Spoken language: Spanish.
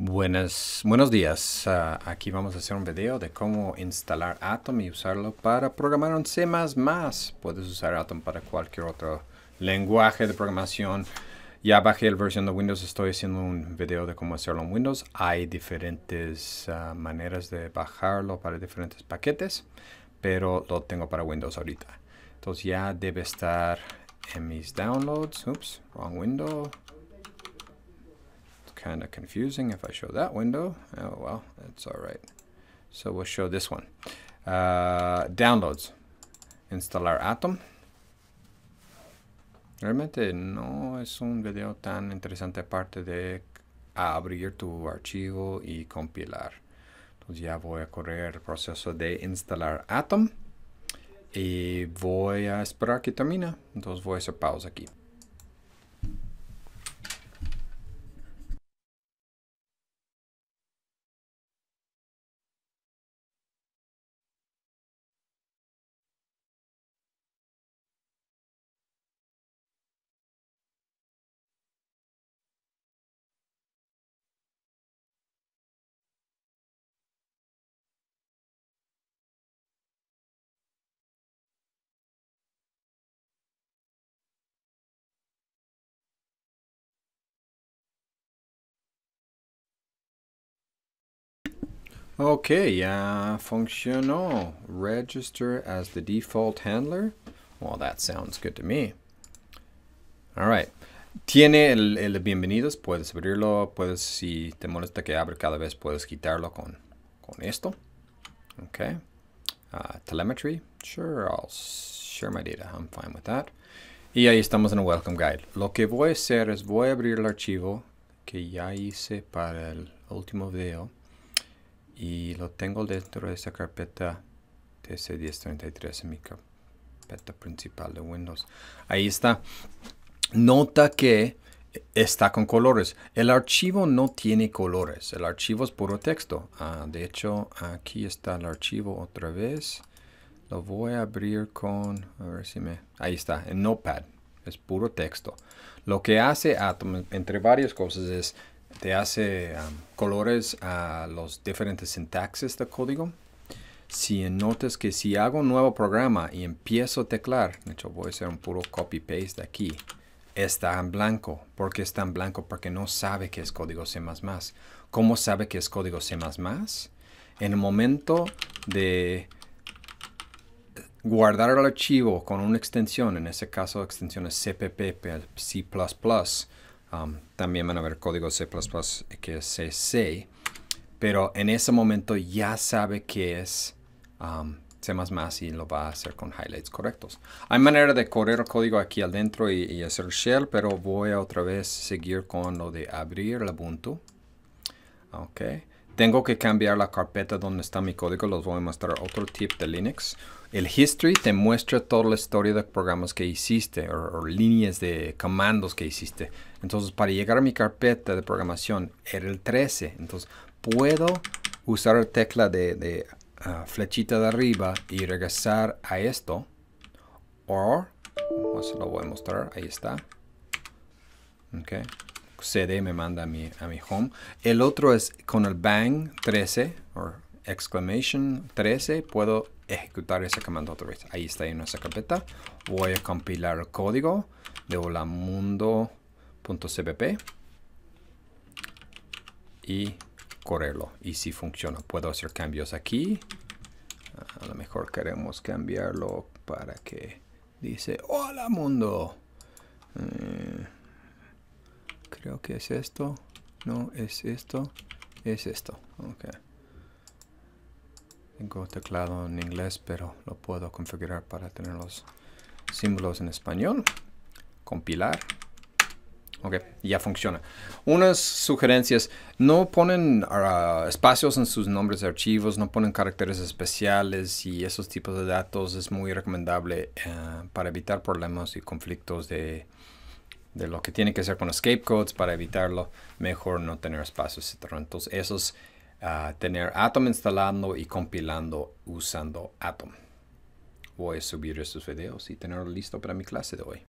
Buenas, buenos días. Ah, aquí vamos a hacer un video de cómo instalar Atom y usarlo para programar en C++. Puedes usar Atom para cualquier otro lenguaje de programación. Ya bajé el versión de Windows. Estoy haciendo un video de cómo hacerlo en Windows. Hay diferentes ah, maneras de bajarlo para diferentes paquetes, pero lo tengo para Windows ahorita. Entonces ya debe estar en mis downloads. Oops, wrong window. kind of confusing if I show that window. Oh, well, that's all right. So we'll show this one. Uh, downloads. Instalar Atom. Realmente no es un video tan interesante aparte de abrir tu archivo y compilar. Entonces ya voy a correr el proceso de instalar Atom y voy a esperar que termine. Entonces voy a hacer pausa aquí. Ok, ya funcionó. Register as the default handler. Well, that sounds good to me. All right. Tiene el, el bienvenidos, puedes abrirlo, puedes, si te molesta que abre cada vez, puedes quitarlo con, con esto. Ok. Ah, telemetry, sure, I'll share my data, I'm fine with that. Y ahí estamos en el Welcome Guide. Lo que voy a hacer es, voy a abrir el archivo que ya hice para el último video y lo tengo dentro de esa carpeta TC1033 en mi carpeta principal de Windows. Ahí está. Nota que está con colores. El archivo no tiene colores. El archivo es puro texto. Ah, de hecho, aquí está el archivo otra vez. Lo voy a abrir con... A ver si me... Ahí está, en Notepad. Es puro texto. Lo que hace Atom, entre varias cosas, es te hace um, colores a los diferentes sintaxis de código. Si notas que si hago un nuevo programa y empiezo a teclar, de hecho voy a hacer un puro copy-paste aquí, está en blanco. ¿Por qué está en blanco? Porque no sabe que es código C++. ¿Cómo sabe que es código C++? En el momento de guardar el archivo con una extensión, en este caso es CPP, C++, Um, también van a ver código C++ que es CC, pero en ese momento ya sabe que es um, C++ y lo va a hacer con highlights correctos. Hay manera de correr código aquí adentro y, y hacer shell, pero voy a otra vez seguir con lo de abrir el Ubuntu. Ok. Tengo que cambiar la carpeta donde está mi código, los voy a mostrar otro tip de Linux el history te muestra toda la historia de programas que hiciste o, líneas de comandos que hiciste. Entonces, para llegar a mi carpeta de programación era el 13. Entonces, puedo usar la tecla de, ah, flechita de arriba y regresar a esto. O, se lo voy a mostrar, ahí está. Okay. CD me manda a mi, a mi home. El otro es con el bang 13 o exclamation 13. Puedo ejecutar ese comando otra vez. Ahí está en nuestra carpeta. Voy a compilar el código de hola mundo.cpp y correrlo. Y si funciona, puedo hacer cambios aquí. A lo mejor queremos cambiarlo para que dice hola mundo. Eh, creo que es esto. No, es esto. Es esto. Okay. Tengo teclado en inglés, pero lo puedo configurar para tener los símbolos en español. Compilar. Ok, ya funciona. Unas sugerencias. No ponen ah, espacios en sus nombres de archivos, no ponen caracteres especiales y esos tipos de datos es muy recomendable eh, para evitar problemas y conflictos de, lo que tiene que hacer con escape codes. Para evitarlo, mejor no tener espacios, etc. Entonces, esos tener Atom instalando y compilando usando Atom. Voy a subir estos videos y tenerlo listo para mi clase de hoy.